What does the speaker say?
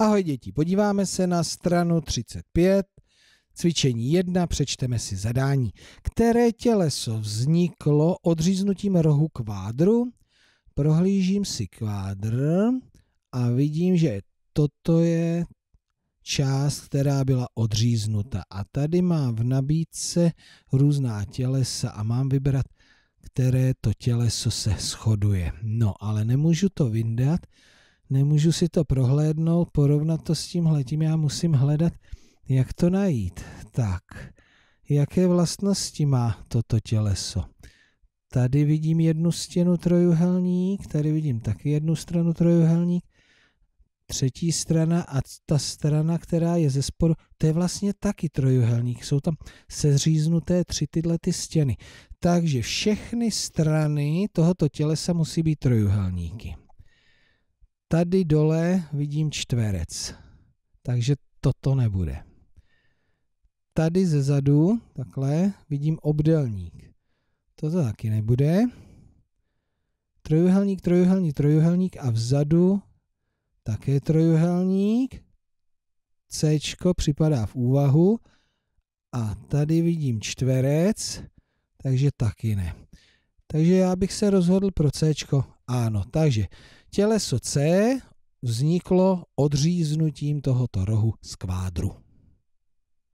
Ahoj děti, podíváme se na stranu 35, cvičení 1, přečteme si zadání. Které těleso vzniklo odříznutím rohu kvádru? Prohlížím si kvádr a vidím, že toto je část, která byla odříznuta. A tady mám v nabídce různá tělesa a mám vybrat, které to těleso se shoduje. No, ale nemůžu to vyndat, nemůžu si to prohlédnout, porovnat to s hledím, já musím hledat, jak to najít. Tak, jaké vlastnosti má toto těleso? Tady vidím jednu stěnu trojuhelník, tady vidím taky jednu stranu trojuhelník, třetí strana a ta strana, která je ze sporu, to je vlastně taky trojuhelník. Jsou tam seříznuté tři tyhle ty stěny. Takže všechny strany tohoto tělesa musí být trojuhelníky. Tady dole vidím čtverec, takže toto nebude. Tady ze zadu, takhle, vidím obdelník. Toto taky nebude. Trojuhelník, trojuhelník, trojuhelník a vzadu také trojuhelník. C připadá v úvahu. A tady vidím čtverec, takže taky ne. Takže já bych se rozhodl pro C Áno, takže těleso C vzniklo odříznutím tohoto rohu z kvádru.